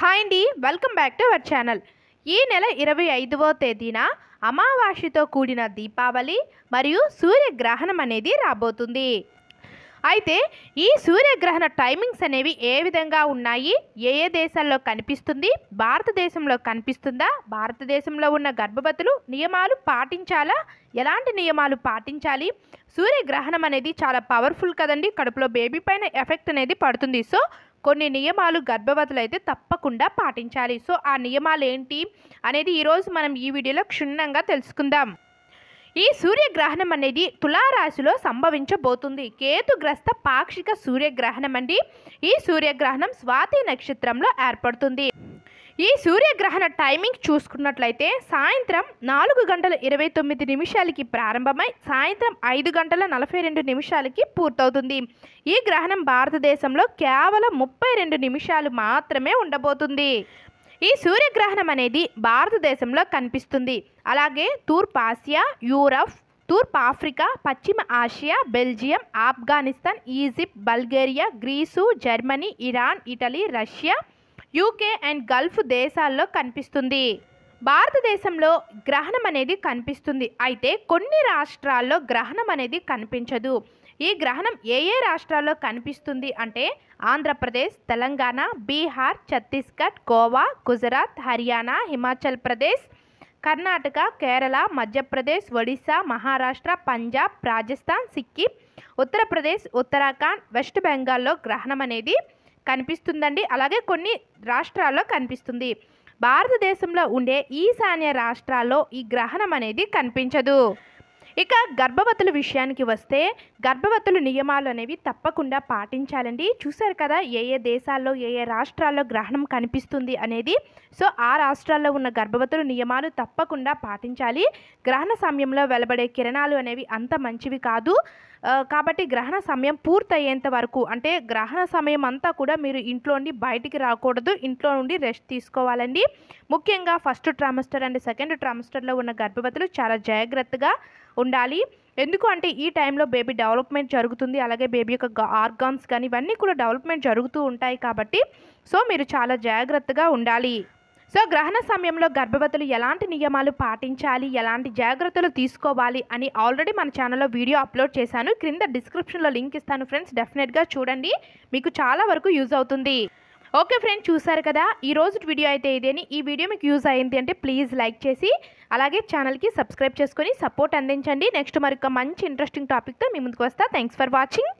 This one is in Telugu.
హాయ్ అండి welcome back to our channel ఈ నెల ఇరవై ఐదవ తేదీన అమావాస్యతో కూడిన దీపావళి మరియు సూర్యగ్రహణం అనేది రాబోతుంది అయితే ఈ సూర్యగ్రహణ టైమింగ్స్ అనేవి ఏ విధంగా ఉన్నాయి ఏ ఏ దేశాల్లో కనిపిస్తుంది భారతదేశంలో కనిపిస్తుందా భారతదేశంలో ఉన్న గర్భవతులు నియమాలు పాటించాలా ఎలాంటి నియమాలు పాటించాలి సూర్యగ్రహణం అనేది చాలా పవర్ఫుల్ కదండి కడుపులో బేబీ పైన ఎఫెక్ట్ అనేది పడుతుంది సో కొన్ని నియమాలు గర్భవతులు అయితే తప్పకుండా పాటించాలి సో ఆ నియమాలు ఏంటి అనేది ఈరోజు మనం ఈ వీడియోలో క్షుణ్ణంగా తెలుసుకుందాం ఈ సూర్యగ్రహణం అనేది తులారాశిలో సంభవించబోతుంది కేతుగ్రస్త పాక్షిక సూర్యగ్రహణం అండి ఈ సూర్యగ్రహణం స్వాతి నక్షత్రంలో ఏర్పడుతుంది ఈ సూర్యగ్రహణ టైమింగ్ చూసుకున్నట్లయితే సాయంత్రం నాలుగు గంటల ఇరవై తొమ్మిది నిమిషాలకి ప్రారంభమై సాయంత్రం ఐదు గంటల నలభై రెండు నిమిషాలకి పూర్తవుతుంది ఈ గ్రహణం భారతదేశంలో కేవలం ముప్పై రెండు నిమిషాలు మాత్రమే ఉండబోతుంది ఈ సూర్యగ్రహణం అనేది భారతదేశంలో కనిపిస్తుంది అలాగే తూర్పు ఆసియా యూరప్ తూర్పు ఆఫ్రికా పశ్చిమ Asia Belgium Afghanistan Egypt Bulgaria Greece Germany Iran Italy Russia UK and Gulf దేశాల్లో కనిపిస్తుంది భారతదేశంలో గ్రహణం అనేది కనిపిస్తుంది అయితే కొన్ని రాష్ట్రాల్లో గ్రహణం అనేది కనిపించదు ఈ గ్రహణం ఏ ఏ రాష్ట్రాల్లో కనిపిస్తుంది అంటే ఆంధ్రప్రదేశ్ తెలంగాణ బీహార్ ఛత్తీస్గఢ్ గోవా గుజరాత్ హర్యానా హిమాచల్ ప్రదేశ్ కర్ణాటక కేరళ మధ్యప్రదేశ్ ఒడిశా మహారాష్ట్ర పంజాబ్ రాజస్థాన్ సిక్కిం ఉత్తరప్రదేశ్ ఉత్తరాఖండ్ వెస్ట్ బెంగాల్లో గ్రహణం అనేది కనిపిస్తుందండి అలాగే కొన్ని రాష్ట్రాల్లో కనిపిస్తుంది భారతదేశంలో ఉండే ఈశాన్య రాష్ట్రాల్లో ఈ గ్రహణం అనేది కనిపించదు ఇక గర్భవతుల విషయానికి వస్తే గర్భవతుల నియమాలు అనేవి తప్పకుండా పాటించాలండి చూశారు కదా ఏ ఏ దేశాల్లో ఏ ఏ రాష్ట్రాల్లో గ్రహణం కనిపిస్తుంది అనేది సో ఆ రాష్ట్రాల్లో ఉన్న గర్భవతుల నియమాలు తప్పకుండా పాటించాలి గ్రహణ సమయంలో వెలబడే కిరణాలు అనేవి అంత మంచివి కాదు కాబట్టి గ్రహణ సమయం పూర్తయ్యేంత వరకు అంటే గ్రహణ సమయం అంతా కూడా మీరు ఇంట్లో నుండి బయటికి రాకూడదు ఇంట్లో నుండి రెస్ట్ తీసుకోవాలండి ముఖ్యంగా ఫస్ట్ ట్రామిస్టర్ అండ్ సెకండ్ ట్రామిస్టర్లో ఉన్న గర్భవతులు చాలా జాగ్రత్తగా ఉండాలి ఎందుకు అంటే ఈ టైంలో బేబీ డెవలప్మెంట్ జరుగుతుంది అలాగే బేబీ యొక్క ఆర్గాన్స్ కానీ ఇవన్నీ కూడా డెవలప్మెంట్ జరుగుతూ ఉంటాయి కాబట్టి సో మీరు చాలా జాగ్రత్తగా ఉండాలి సో గ్రహణ సమయంలో గర్భవతులు ఎలాంటి నియమాలు పాటించాలి ఎలాంటి జాగ్రత్తలు తీసుకోవాలి అని ఆల్రెడీ మన ఛానల్లో వీడియో అప్లోడ్ చేశాను క్రింద డిస్క్రిప్షన్లో లింక్ ఇస్తాను ఫ్రెండ్స్ డెఫినెట్గా చూడండి మీకు చాలా వరకు యూజ్ అవుతుంది ఓకే ఫ్రెండ్ చూసారు కదా ఈ రోజు వీడియో అయితే ఇదేని ఈ వీడియో మీకు యూజ్ అయింది అంటే ప్లీజ్ లైక్ చేసి అలాగే ఛానల్కి సబ్స్క్రైబ్ చేసుకొని సపోర్ట్ అందించండి నెక్స్ట్ మరొక మంచి ఇంట్రెస్టింగ్ టాపిక్తో మీ ముందుకు వస్తా థ్యాంక్స్ ఫర్ వాచింగ్